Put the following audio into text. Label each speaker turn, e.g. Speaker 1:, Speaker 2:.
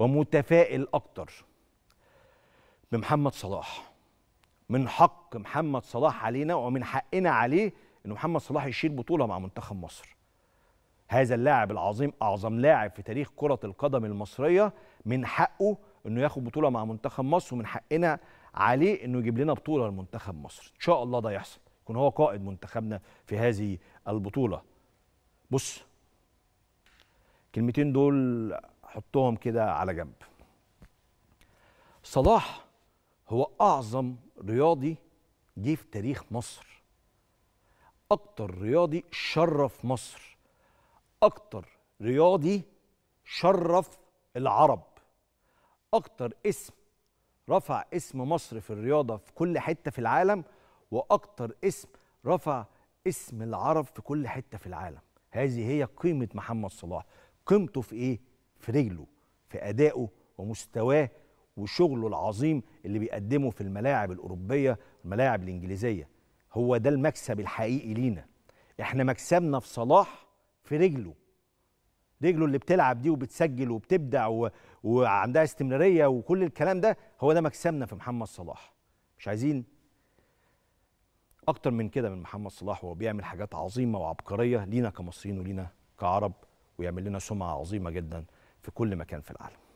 Speaker 1: ومتفائل اكتر بمحمد صلاح من حق محمد صلاح علينا ومن حقنا عليه ان محمد صلاح يشيل بطوله مع منتخب مصر هذا اللاعب العظيم اعظم لاعب في تاريخ كره القدم المصريه من حقه انه ياخد بطوله مع منتخب مصر ومن حقنا عليه انه يجيب لنا بطوله لمنتخب مصر ان شاء الله ده يحصل يكون هو قائد منتخبنا في هذه البطوله بص كلمتين دول حطهم كده على جنب صلاح هو اعظم رياضي جه في تاريخ مصر اكتر رياضي شرف مصر اكتر رياضي شرف العرب اكتر اسم رفع اسم مصر في الرياضه في كل حته في العالم واكتر اسم رفع اسم العرب في كل حته في العالم هذه هي قيمه محمد صلاح قيمته في ايه في رجله في أدائه ومستواه وشغله العظيم اللي بيقدمه في الملاعب الأوروبية الملاعب الإنجليزية هو ده المكسب الحقيقي لينا احنا مكسبنا في صلاح في رجله رجله اللي بتلعب دي وبتسجل وبتبدع و... وعندها استمرارية وكل الكلام ده هو ده مكسبنا في محمد صلاح مش عايزين أكتر من كده من محمد صلاح وهو بيعمل حاجات عظيمة وعبقرية لينا كمصريين ولينا كعرب ويعمل لنا سمعة عظيمة جداً في كل مكان في العالم